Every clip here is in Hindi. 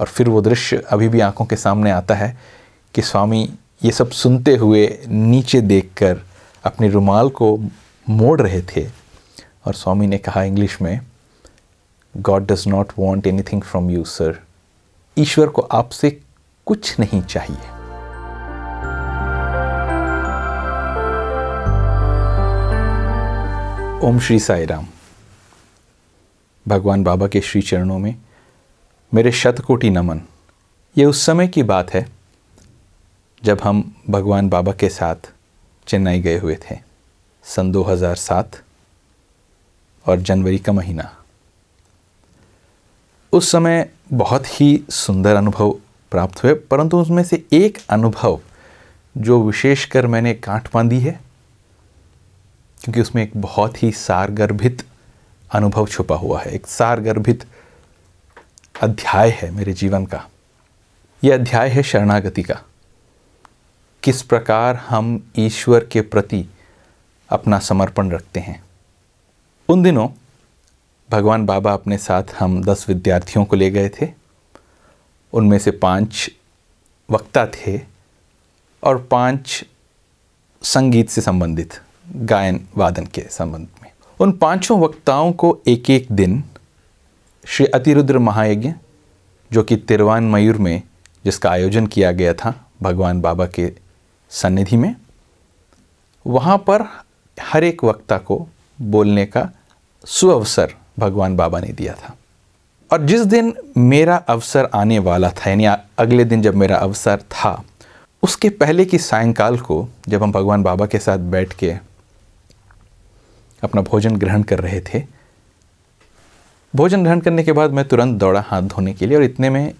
और फिर वो दृश्य अभी भी आंखों के सामने आता है कि स्वामी ये सब सुनते हुए नीचे देखकर अपने रुमाल को मोड़ रहे थे और स्वामी ने कहा इंग्लिश में God does not want anything from you sir ईश्वर को आपसे कुछ नहीं चाहिए ओम श्री साई राम भगवान बाबा के श्री चरणों में मेरे शतकोटि नमन ये उस समय की बात है जब हम भगवान बाबा के साथ चेन्नई गए हुए थे सन 2007 और जनवरी का महीना उस समय बहुत ही सुंदर अनुभव प्राप्त हुए परंतु उसमें से एक अनुभव जो विशेषकर मैंने काट बांधी है क्योंकि उसमें एक बहुत ही सारगर्भित अनुभव छुपा हुआ है एक सारगर्भित अध्याय है मेरे जीवन का ये अध्याय है शरणागति का किस प्रकार हम ईश्वर के प्रति अपना समर्पण रखते हैं उन दिनों भगवान बाबा अपने साथ हम दस विद्यार्थियों को ले गए थे उनमें से पांच वक्ता थे और पांच संगीत से संबंधित गायन वादन के संबंध में उन पांचों वक्ताओं को एक एक दिन श्री अतिरुद्र महायज्ञ जो कि तिरवान मयूर में जिसका आयोजन किया गया था भगवान बाबा के सन्निधि में वहाँ पर हर एक वक्ता को बोलने का सुअवसर भगवान बाबा ने दिया था और जिस दिन मेरा अवसर आने वाला था यानी अगले दिन जब मेरा अवसर था उसके पहले की सायंकाल को जब हम भगवान बाबा के साथ बैठ के अपना भोजन ग्रहण कर रहे थे भोजन ग्रहण करने के बाद मैं तुरंत दौड़ा हाथ धोने के लिए और इतने में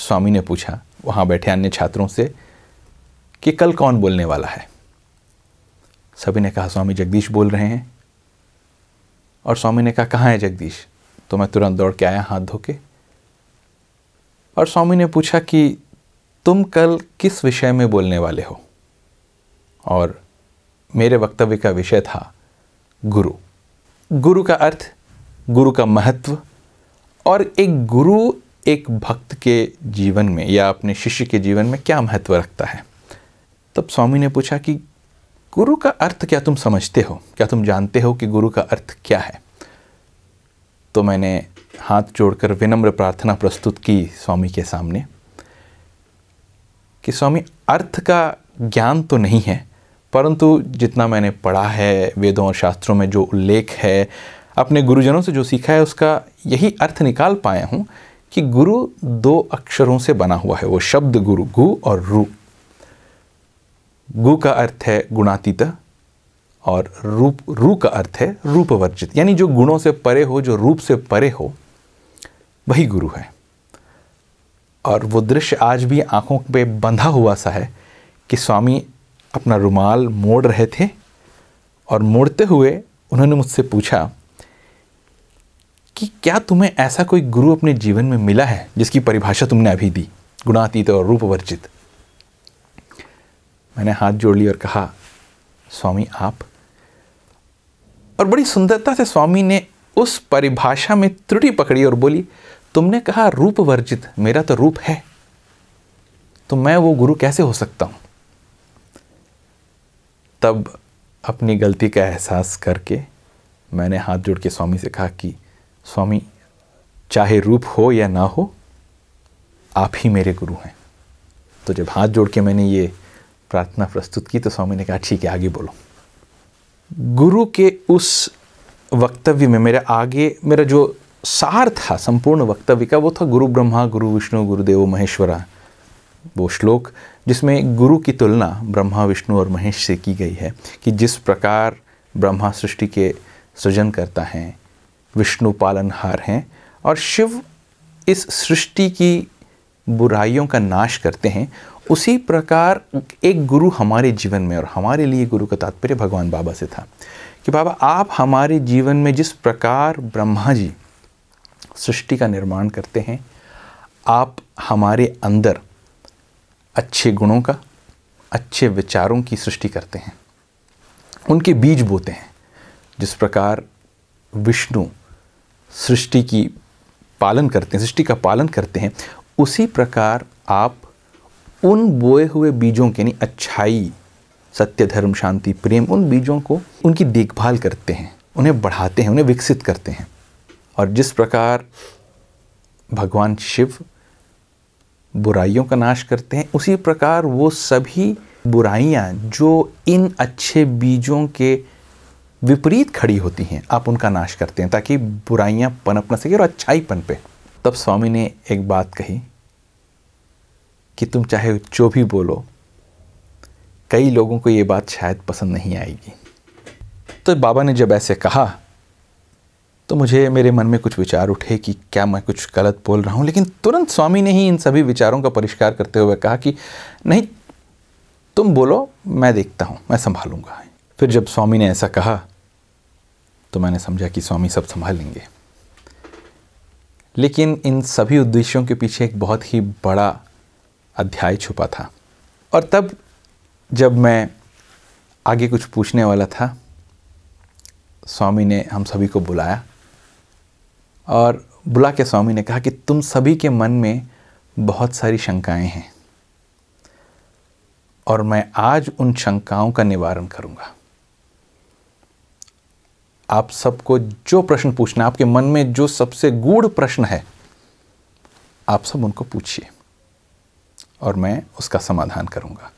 स्वामी ने पूछा वहाँ बैठे अन्य छात्रों से कि कल कौन बोलने वाला है सभी ने कहा स्वामी जगदीश बोल रहे हैं और स्वामी ने कहा कहाँ है जगदीश तो मैं तुरंत दौड़ के आया हाथ धो के और स्वामी ने पूछा कि तुम कल किस विषय में बोलने वाले हो और मेरे वक्तव्य का विषय था गुरु गुरु का अर्थ गुरु का महत्व और एक गुरु एक भक्त के जीवन में या अपने शिष्य के जीवन में क्या महत्व रखता है तब स्वामी ने पूछा कि गुरु का अर्थ क्या तुम समझते हो क्या तुम जानते हो कि गुरु का अर्थ क्या है तो मैंने हाथ जोड़कर विनम्र प्रार्थना प्रस्तुत की स्वामी के सामने कि स्वामी अर्थ का ज्ञान तो नहीं है परंतु जितना मैंने पढ़ा है वेदों और शास्त्रों में जो उल्लेख है अपने गुरुजनों से जो सीखा है उसका यही अर्थ निकाल पाया हूँ कि गुरु दो अक्षरों से बना हुआ है वो शब्द गुरु गु और रू गु का अर्थ है गुणातीत और रूप रू का अर्थ है रूपवर्जित यानी जो गुणों से परे हो जो रूप से परे हो वही गुरु है और वो दृश्य आज भी आंखों पे बंधा हुआ सा है कि स्वामी अपना रुमाल मोड़ रहे थे और मोड़ते हुए उन्होंने मुझसे पूछा कि क्या तुम्हें ऐसा कोई गुरु अपने जीवन में मिला है जिसकी परिभाषा तुमने अभी दी गुणातीत और रूपवर्जित मैंने हाथ जोड़ लिया और कहा स्वामी आप और बड़ी सुंदरता से स्वामी ने उस परिभाषा में त्रुटि पकड़ी और बोली तुमने कहा रूपवर्जित मेरा तो रूप है तो मैं वो गुरु कैसे हो सकता हूं तब अपनी गलती का एहसास करके मैंने हाथ जोड़ के स्वामी से कहा कि स्वामी चाहे रूप हो या ना हो आप ही मेरे गुरु हैं तो जब हाथ जोड़ के मैंने ये प्रार्थना प्रस्तुत की तो स्वामी ने कहा ठीक है आगे बोलो गुरु के उस वक्तव्य में मेरा आगे मेरा जो सार था संपूर्ण वक्तव्य का वो था गुरु ब्रह्मा गुरु विष्णु गुरुदेव महेश्वरा वो श्लोक जिसमें गुरु की तुलना ब्रह्मा विष्णु और महेश से की गई है कि जिस प्रकार ब्रह्मा सृष्टि के सृजन करता है विष्णु पालनहार हैं और शिव इस सृष्टि की बुराइयों का नाश करते हैं उसी प्रकार एक गुरु हमारे जीवन में और हमारे लिए गुरु का तात्पर्य भगवान बाबा से था कि बाबा आप हमारे जीवन में जिस प्रकार ब्रह्मा जी सृष्टि का निर्माण करते हैं आप हमारे अंदर अच्छे गुणों का अच्छे विचारों की सृष्टि करते हैं उनके बीज बोते हैं जिस प्रकार विष्णु सृष्टि की पालन करते हैं सृष्टि का पालन करते हैं उसी प्रकार आप उन बोए हुए बीजों के यानी अच्छाई सत्य धर्म शांति प्रेम उन बीजों को उनकी देखभाल करते हैं उन्हें बढ़ाते हैं उन्हें विकसित करते हैं और जिस प्रकार भगवान शिव बुराइयों का नाश करते हैं उसी प्रकार वो सभी बुराइयां जो इन अच्छे बीजों के विपरीत खड़ी होती हैं आप उनका नाश करते हैं ताकि बुराइयां पनप न सके और अच्छाई पनपे तब स्वामी ने एक बात कही कि तुम चाहे जो भी बोलो कई लोगों को ये बात शायद पसंद नहीं आएगी तो बाबा ने जब ऐसे कहा तो मुझे मेरे मन में कुछ विचार उठे कि क्या मैं कुछ गलत बोल रहा हूँ लेकिन तुरंत स्वामी ने ही इन सभी विचारों का परिष्कार करते हुए कहा कि नहीं तुम बोलो मैं देखता हूँ मैं संभालूंगा फिर जब स्वामी ने ऐसा कहा तो मैंने समझा कि स्वामी सब संभाल लेंगे लेकिन इन सभी उद्देश्यों के पीछे एक बहुत ही बड़ा अध्याय छुपा था और तब जब मैं आगे कुछ पूछने वाला था स्वामी ने हम सभी को बुलाया और बुला के स्वामी ने कहा कि तुम सभी के मन में बहुत सारी शंकाएं हैं और मैं आज उन शंकाओं का निवारण करूंगा आप सबको जो प्रश्न पूछना आपके मन में जो सबसे गूढ़ प्रश्न है आप सब उनको पूछिए और मैं उसका समाधान करूंगा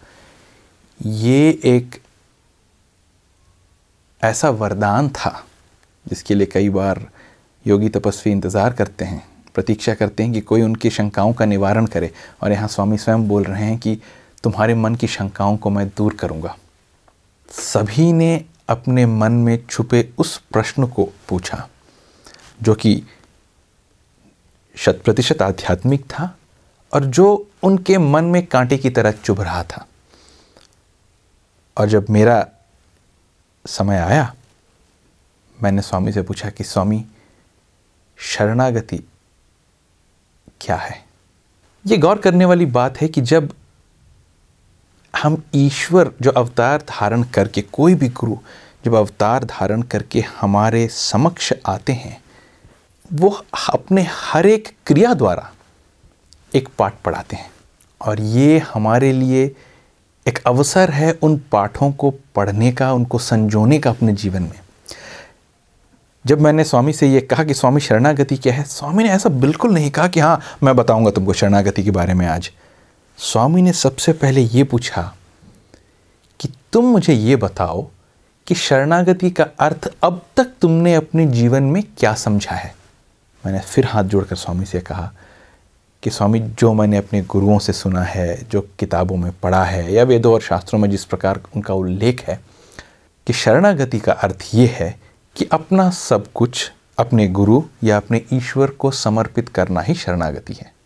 ये एक ऐसा वरदान था जिसके लिए कई बार योगी तपस्वी इंतज़ार करते हैं प्रतीक्षा करते हैं कि कोई उनकी शंकाओं का निवारण करे और यहाँ स्वामी स्वयं बोल रहे हैं कि तुम्हारे मन की शंकाओं को मैं दूर करूँगा सभी ने अपने मन में छुपे उस प्रश्न को पूछा जो कि शत प्रतिशत आध्यात्मिक था और जो उनके मन में कांटे की तरह चुभ रहा था और जब मेरा समय आया मैंने स्वामी से पूछा कि स्वामी शरणागति क्या है ये गौर करने वाली बात है कि जब हम ईश्वर जो अवतार धारण करके कोई भी गुरु जब अवतार धारण करके हमारे समक्ष आते हैं वो अपने हर एक क्रिया द्वारा एक पाठ पढ़ाते हैं और ये हमारे लिए एक अवसर है उन पाठों को पढ़ने का उनको संजोने का अपने जीवन में जब मैंने स्वामी से ये कहा कि स्वामी शरणागति क्या है स्वामी ने ऐसा बिल्कुल नहीं कहा कि हाँ मैं बताऊंगा तुमको शरणागति के बारे में आज स्वामी ने सबसे पहले ये पूछा कि तुम मुझे ये बताओ कि शरणागति का अर्थ अब तक तुमने अपने जीवन में क्या समझा है मैंने फिर हाथ जोड़कर स्वामी से कहा कि स्वामी जो मैंने अपने गुरुओं से सुना है जो किताबों में पढ़ा है या वेदों और शास्त्रों में जिस प्रकार उनका उल्लेख है कि शरणागति का अर्थ ये है कि अपना सब कुछ अपने गुरु या अपने ईश्वर को समर्पित करना ही शरणागति है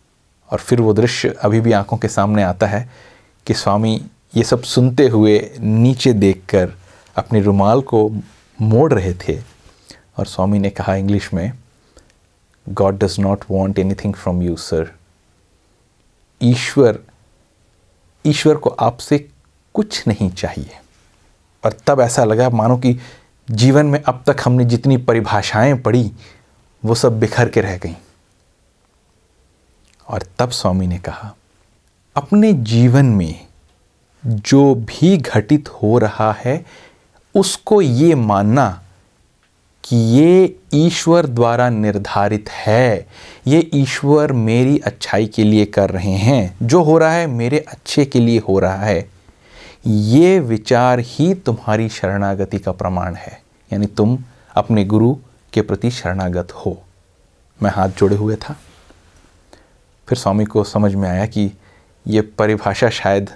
और फिर वो दृश्य अभी भी आंखों के सामने आता है कि स्वामी ये सब सुनते हुए नीचे देखकर अपने रुमाल को मोड़ रहे थे और स्वामी ने कहा इंग्लिश में God does not want anything from you sir ईश्वर ईश्वर को आपसे कुछ नहीं चाहिए और तब ऐसा लगा मानो कि जीवन में अब तक हमने जितनी परिभाषाएं पढ़ी वो सब बिखर के रह गई और तब स्वामी ने कहा अपने जीवन में जो भी घटित हो रहा है उसको ये मानना कि ये ईश्वर द्वारा निर्धारित है ये ईश्वर मेरी अच्छाई के लिए कर रहे हैं जो हो रहा है मेरे अच्छे के लिए हो रहा है ये विचार ही तुम्हारी शरणागति का प्रमाण है यानी तुम अपने गुरु के प्रति शरणागत हो मैं हाथ जोड़े हुए था फिर स्वामी को समझ में आया कि ये परिभाषा शायद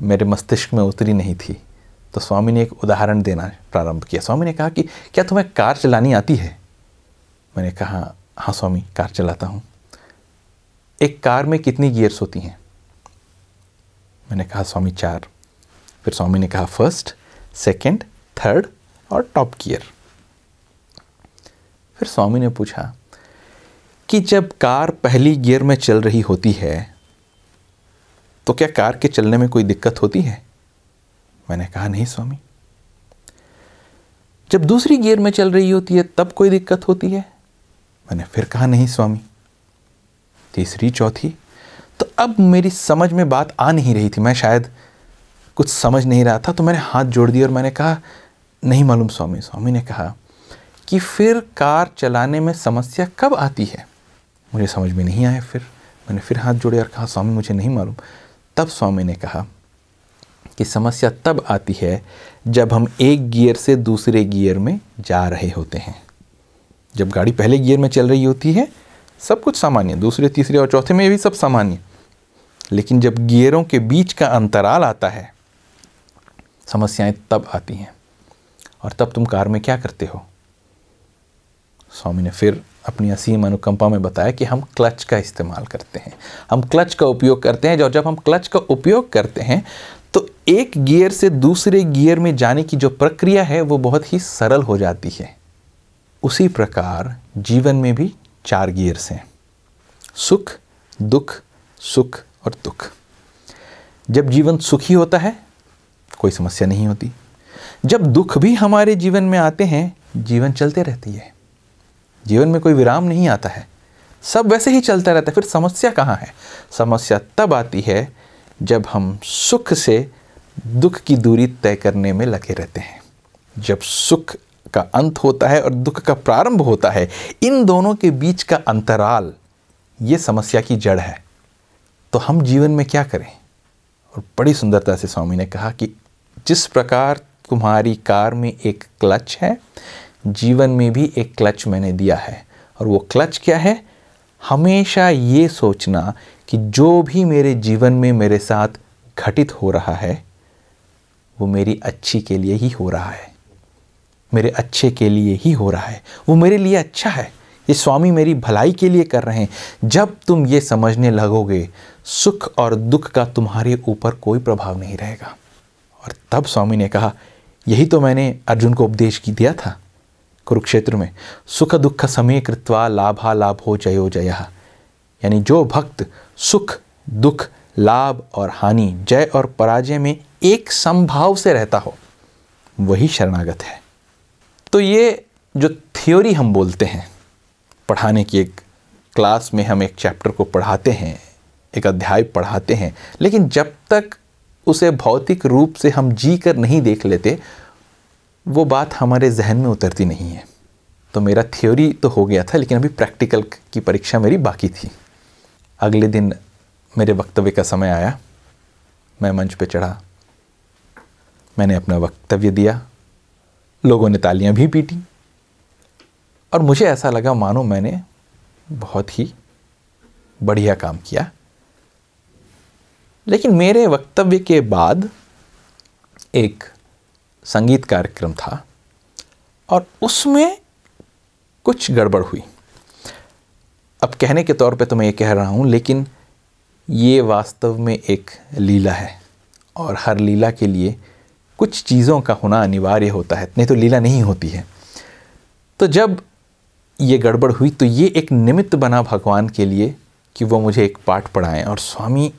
मेरे मस्तिष्क में उतरी नहीं थी तो स्वामी ने एक उदाहरण देना प्रारंभ किया स्वामी ने कहा कि क्या तुम्हें कार चलानी आती है मैंने कहा हाँ स्वामी कार चलाता हूँ एक कार में कितनी गियर्स होती हैं मैंने कहा स्वामी चार फिर स्वामी ने कहा फर्स्ट सेकंड, थर्ड और टॉप गियर फिर स्वामी ने पूछा कि जब कार पहली गियर में चल रही होती है तो क्या कार के चलने में कोई दिक्कत होती है मैंने कहा नहीं स्वामी जब दूसरी गियर में चल रही होती है तब कोई दिक्कत होती है मैंने फिर कहा नहीं स्वामी तीसरी चौथी तो अब मेरी समझ में बात आ नहीं रही थी मैं शायद कुछ समझ नहीं रहा था तो मैंने हाथ जोड़ दिया और मैंने कहा नहीं मालूम स्वामी स्वामी ने कहा कि फिर कार चलाने में समस्या कब आती है मुझे समझ में नहीं आया फिर मैंने फिर हाथ जोड़े और कहा स्वामी मुझे नहीं मालूम तब स्वामी ने कहा कि समस्या तब आती है जब हम एक गियर से दूसरे गियर में जा रहे होते हैं जब गाड़ी पहले गियर में चल रही होती है सब कुछ सामान्य दूसरे तीसरे और चौथे में भी सब सामान्य लेकिन जब गियरों के बीच का अंतराल आता है समस्याएं तब आती हैं और तब तुम कार में क्या करते हो स्वामी ने फिर अपनी असीम अनुकंपा में बताया कि हम क्लच का इस्तेमाल करते हैं हम क्लच का उपयोग करते हैं और जब हम क्लच का उपयोग करते हैं तो एक गियर से दूसरे गियर में जाने की जो प्रक्रिया है वो बहुत ही सरल हो जाती है उसी प्रकार जीवन में भी चार गियर्स हैं सुख दुख सुख और दुख जब जीवन सुखी होता है कोई समस्या नहीं होती जब दुख भी हमारे जीवन में आते हैं जीवन चलते रहती है जीवन में कोई विराम नहीं आता है सब वैसे ही चलता रहता है फिर समस्या कहाँ है समस्या तब आती है जब हम सुख से दुख की दूरी तय करने में लगे रहते हैं जब सुख का अंत होता है और दुख का प्रारंभ होता है इन दोनों के बीच का अंतराल ये समस्या की जड़ है तो हम जीवन में क्या करें और बड़ी सुंदरता से स्वामी ने कहा कि जिस प्रकार तुम्हारी कार में एक क्लच है जीवन में भी एक क्लच मैंने दिया है और वो क्लच क्या है हमेशा ये सोचना कि जो भी मेरे जीवन में मेरे साथ घटित हो रहा है वो मेरी अच्छी के लिए ही हो रहा है मेरे अच्छे के लिए ही हो रहा है वो मेरे लिए अच्छा है ये स्वामी मेरी भलाई के लिए कर रहे हैं जब तुम ये समझने लगोगे सुख और दुख का तुम्हारे ऊपर कोई प्रभाव नहीं रहेगा और तब स्वामी ने कहा यही तो मैंने अर्जुन को उपदेश की दिया था कुरुक्षेत्र में सुख दुख समय कृत्वा लाभा हो जयो जय यानी जो भक्त सुख दुख लाभ और हानि जय और पराजय में एक संभाव से रहता हो वही शरणागत है तो ये जो थ्योरी हम बोलते हैं पढ़ाने की एक क्लास में हम एक चैप्टर को पढ़ाते हैं एक अध्याय पढ़ाते हैं लेकिन जब तक उसे भौतिक रूप से हम जी कर नहीं देख लेते वो बात हमारे जहन में उतरती नहीं है तो मेरा थ्योरी तो हो गया था लेकिन अभी प्रैक्टिकल की परीक्षा मेरी बाकी थी अगले दिन मेरे वक्तव्य का समय आया मैं मंच पे चढ़ा मैंने अपना वक्तव्य दिया लोगों ने तालियां भी पीटी और मुझे ऐसा लगा मानो मैंने बहुत ही बढ़िया काम किया लेकिन मेरे वक्तव्य के बाद एक संगीत कार्यक्रम था और उसमें कुछ गड़बड़ हुई अब कहने के तौर पे तो मैं ये कह रहा हूँ लेकिन ये वास्तव में एक लीला है और हर लीला के लिए कुछ चीज़ों का होना अनिवार्य होता है नहीं तो लीला नहीं होती है तो जब ये गड़बड़ हुई तो ये एक निमित्त बना भगवान के लिए कि वो मुझे एक पाठ पढ़ाएं और स्वामी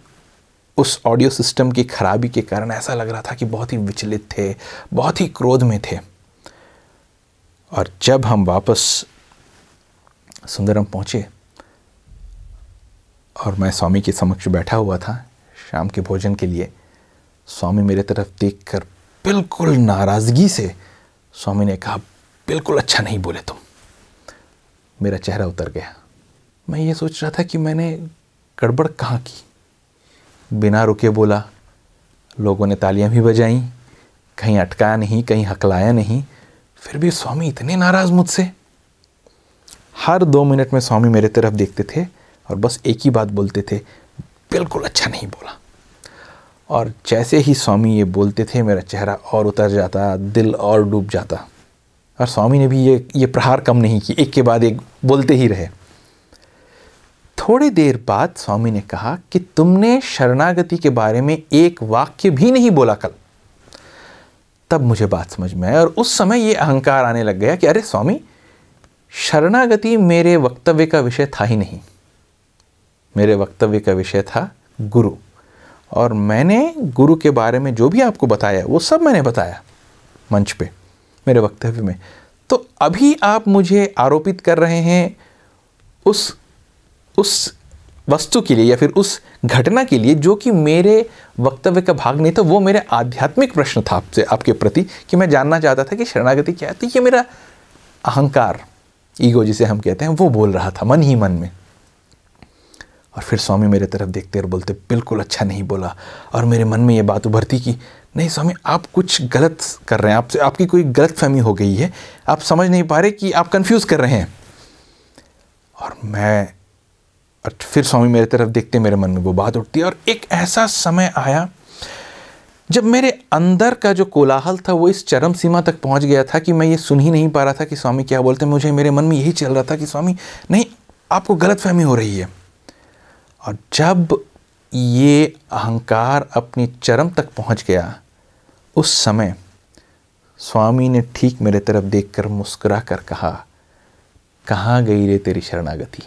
उस ऑडियो सिस्टम की खराबी के कारण ऐसा लग रहा था कि बहुत ही विचलित थे बहुत ही क्रोध में थे और जब हम वापस सुंदरम पहुँचे और मैं स्वामी के समक्ष बैठा हुआ था शाम के भोजन के लिए स्वामी मेरे तरफ देखकर बिल्कुल नाराज़गी से स्वामी ने कहा बिल्कुल अच्छा नहीं बोले तुम मेरा चेहरा उतर गया मैं ये सोच रहा था कि मैंने गड़बड़ कहाँ की बिना रुके बोला लोगों ने तालियां भी बजाई कहीं अटकाया नहीं कहीं हकलाया नहीं फिर भी स्वामी इतने नाराज़ मुझसे हर दो मिनट में स्वामी मेरे तरफ देखते थे और बस एक ही बात बोलते थे बिल्कुल अच्छा नहीं बोला और जैसे ही स्वामी ये बोलते थे मेरा चेहरा और उतर जाता दिल और डूब जाता और स्वामी ने भी ये ये प्रहार कम नहीं किए एक के बाद एक बोलते ही रहे थोड़ी देर बाद स्वामी ने कहा कि तुमने शरणागति के बारे में एक वाक्य भी नहीं बोला कल तब मुझे बात समझ में आई और उस समय यह अहंकार आने लग गया कि अरे स्वामी शरणागति मेरे वक्तव्य का विषय था ही नहीं मेरे वक्तव्य का विषय था गुरु और मैंने गुरु के बारे में जो भी आपको बताया वो सब मैंने बताया मंच पे मेरे वक्तव्य में तो अभी आप मुझे आरोपित कर रहे हैं उस उस वस्तु के लिए या फिर उस घटना के लिए जो कि मेरे वक्तव्य का भाग नहीं था वो मेरे आध्यात्मिक प्रश्न था आपसे आपके प्रति कि मैं जानना चाहता था कि शरणागति क्या है तो ये मेरा अहंकार ईगो जिसे हम कहते हैं वो बोल रहा था मन ही मन में और फिर स्वामी मेरे तरफ देखते और बोलते बिल्कुल अच्छा नहीं बोला और मेरे मन में ये बात उभरती कि नहीं स्वामी आप कुछ गलत कर रहे हैं आपसे आपकी कोई गलत फहमी हो गई है आप समझ नहीं पा रहे कि आप कंफ्यूज कर रहे हैं और मैं और फिर स्वामी मेरे तरफ देखते मेरे मन में वो बात उठती है और एक ऐसा समय आया जब मेरे अंदर का जो कोलाहल था वो इस चरम सीमा तक पहुंच गया था कि मैं ये सुन ही नहीं पा रहा था कि स्वामी क्या बोलते मुझे मेरे मन में यही चल रहा था कि स्वामी नहीं आपको गलत फहमी हो रही है और जब ये अहंकार अपनी चरम तक पहुंच गया उस समय स्वामी ने ठीक मेरे तरफ देखकर मुस्कुरा कर कहा कहाँ गई रे तेरी शरणागति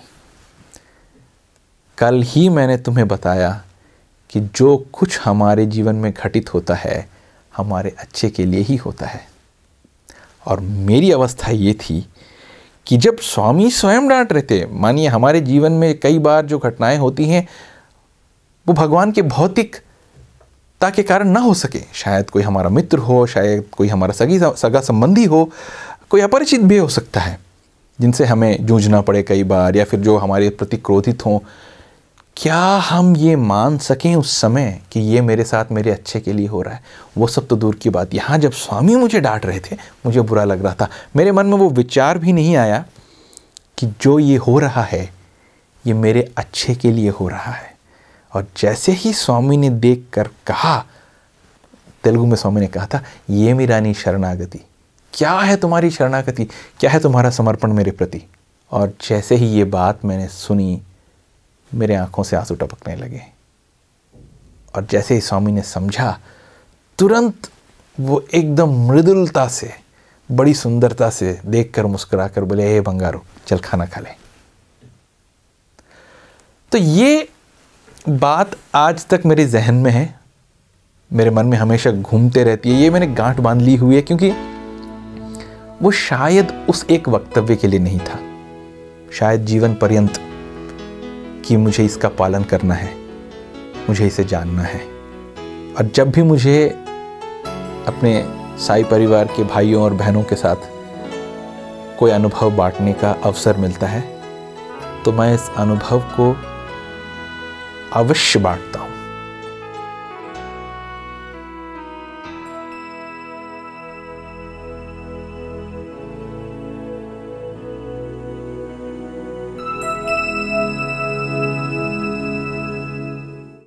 कल ही मैंने तुम्हें बताया कि जो कुछ हमारे जीवन में घटित होता है हमारे अच्छे के लिए ही होता है और मेरी अवस्था ये थी कि जब स्वामी स्वयं डांट रहे थे मानिए हमारे जीवन में कई बार जो घटनाएं होती हैं वो भगवान के भौतिकता के कारण ना हो सके शायद कोई हमारा मित्र हो शायद कोई हमारा सगी सगा संबंधी हो कोई अपरिचित भी हो सकता है जिनसे हमें जूझना पड़े कई बार या फिर जो हमारे प्रति क्रोधित हों क्या हम ये मान सकें उस समय कि ये मेरे साथ मेरे अच्छे के लिए हो रहा है वो सब तो दूर की बात यहाँ जब स्वामी मुझे डांट रहे थे मुझे बुरा लग रहा था मेरे मन में वो विचार भी नहीं आया कि जो ये हो रहा है ये मेरे अच्छे के लिए हो रहा है और जैसे ही स्वामी ने देख कर कहा तेलुगु में स्वामी ने कहा था ये मीरानी शरणागति क्या है तुम्हारी शरणागति क्या है तुम्हारा समर्पण मेरे प्रति और जैसे ही ये बात मैंने सुनी मेरे आंखों से आंसू टपकने लगे और जैसे ही स्वामी ने समझा तुरंत वो एकदम मृदुलता से बड़ी सुंदरता से देखकर मुस्कुराकर बोले हे बंगारू चल खाना खा ले तो ये बात आज तक मेरे जहन में है मेरे मन में हमेशा घूमते रहती है ये मैंने गांठ बांध ली हुई है क्योंकि वो शायद उस एक वक्तव्य के लिए नहीं था शायद जीवन पर्यंत कि मुझे इसका पालन करना है मुझे इसे जानना है और जब भी मुझे अपने साई परिवार के भाइयों और बहनों के साथ कोई अनुभव बांटने का अवसर मिलता है तो मैं इस अनुभव को अवश्य बांटता हूँ